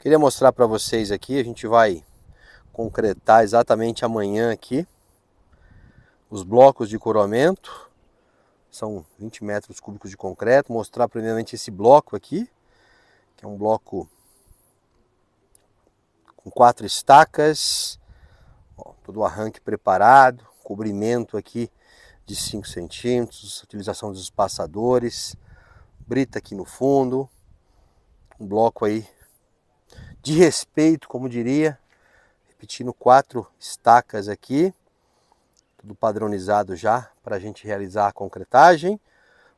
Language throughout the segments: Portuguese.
Queria mostrar para vocês aqui, a gente vai concretar exatamente amanhã aqui os blocos de coroamento. São 20 metros cúbicos de concreto. Mostrar primeiramente esse bloco aqui, que é um bloco com quatro estacas, ó, todo o arranque preparado, cobrimento aqui de 5 centímetros, utilização dos espaçadores, brita aqui no fundo, um bloco aí de respeito, como diria, repetindo quatro estacas aqui, tudo padronizado já para a gente realizar a concretagem.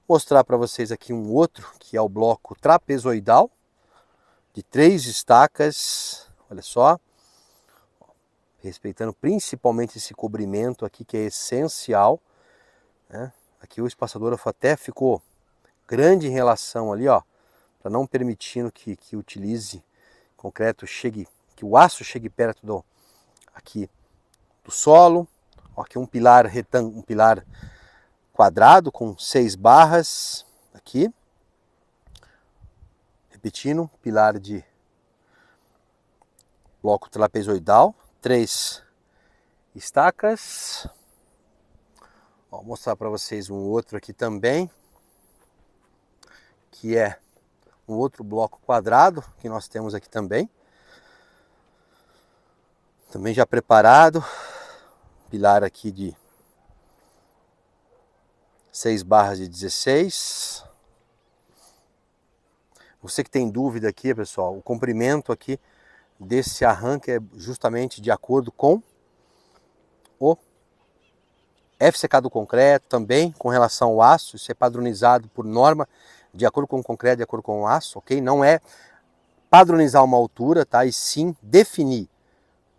Mostrar para vocês aqui um outro, que é o bloco trapezoidal, de três estacas, olha só, respeitando principalmente esse cobrimento aqui que é essencial. Né? Aqui o espaçador até ficou grande em relação ali, ó, para não permitindo que, que utilize concreto chegue, que o aço chegue perto do aqui do solo. Aqui um pilar retângulo, um pilar quadrado com seis barras aqui. Repetindo, pilar de bloco trapezoidal, três estacas. Vou mostrar para vocês um outro aqui também, que é o outro bloco quadrado que nós temos aqui também. Também já preparado, pilar aqui de 6 barras de 16. Você que tem dúvida aqui, pessoal, o comprimento aqui desse arranque é justamente de acordo com o FCK do concreto, também com relação ao aço, isso é padronizado por norma de acordo com o concreto, de acordo com o aço, ok? Não é padronizar uma altura, tá? E sim definir.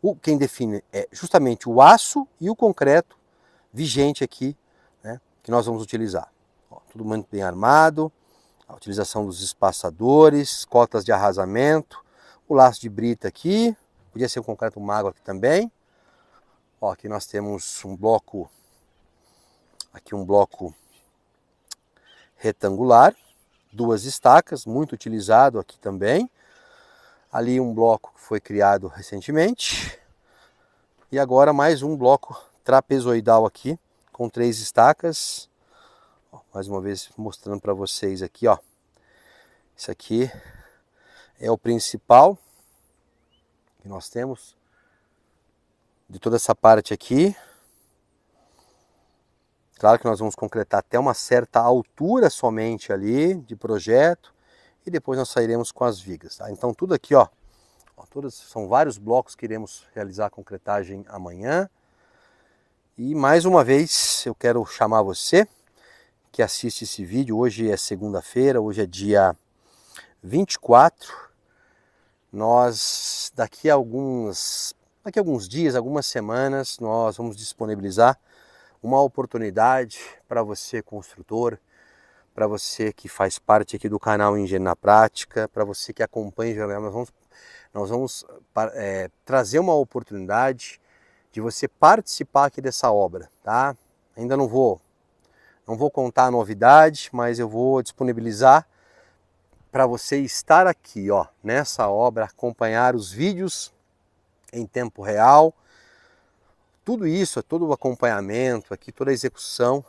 O, quem define é justamente o aço e o concreto vigente aqui, né? Que nós vamos utilizar. Ó, tudo muito bem armado, a utilização dos espaçadores, cotas de arrasamento, o laço de brita aqui, podia ser o concreto magro aqui também. Ó, aqui nós temos um bloco, aqui um bloco retangular, duas estacas, muito utilizado aqui também. Ali um bloco que foi criado recentemente. E agora mais um bloco trapezoidal aqui, com três estacas. Mais uma vez mostrando para vocês aqui, ó. Isso aqui é o principal que nós temos de toda essa parte aqui. Claro que nós vamos concretar até uma certa altura somente ali de projeto e depois nós sairemos com as vigas. Tá? Então tudo aqui, ó, ó todos, são vários blocos que iremos realizar a concretagem amanhã. E mais uma vez eu quero chamar você que assiste esse vídeo. Hoje é segunda-feira, hoje é dia 24. Nós daqui a alguns daqui a alguns dias, algumas semanas, nós vamos disponibilizar uma oportunidade para você, construtor, para você que faz parte aqui do canal Engenho na Prática, para você que acompanha o jornal, nós vamos, nós vamos é, trazer uma oportunidade de você participar aqui dessa obra, tá? Ainda não vou, não vou contar a novidade, mas eu vou disponibilizar para você estar aqui, ó, nessa obra, acompanhar os vídeos em tempo real, tudo isso, é todo o acompanhamento aqui, toda a execução,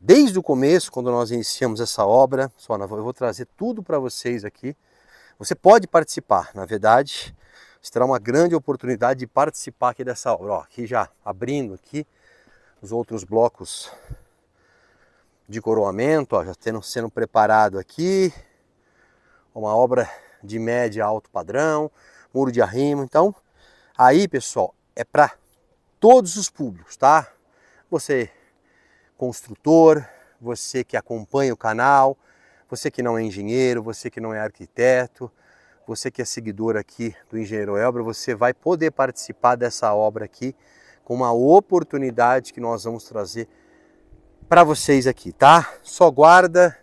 desde o começo, quando nós iniciamos essa obra, só eu vou trazer tudo para vocês aqui. Você pode participar, na verdade, você terá uma grande oportunidade de participar aqui dessa obra. Ó, aqui já abrindo aqui os outros blocos de coroamento, ó, já tendo, sendo preparado aqui, uma obra de média alto padrão, muro de arrimo. Então, aí pessoal, é para todos os públicos, tá? Você construtor, você que acompanha o canal, você que não é engenheiro, você que não é arquiteto, você que é seguidor aqui do Engenheiro Elbra, você vai poder participar dessa obra aqui com uma oportunidade que nós vamos trazer para vocês aqui, tá? Só guarda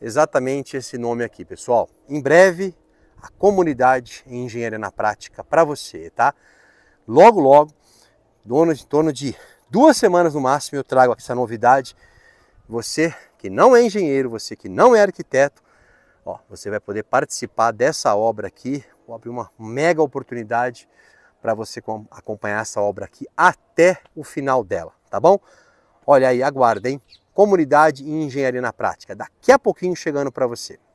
exatamente esse nome aqui, pessoal. Em breve, a comunidade Engenharia na Prática para você, tá? Logo, logo, dono de torno de duas semanas no máximo eu trago essa novidade. Você que não é engenheiro, você que não é arquiteto, ó, você vai poder participar dessa obra aqui. Vou abrir uma mega oportunidade para você acompanhar essa obra aqui até o final dela, tá bom? Olha aí, aguardem. Comunidade e Engenharia na Prática. Daqui a pouquinho chegando para você.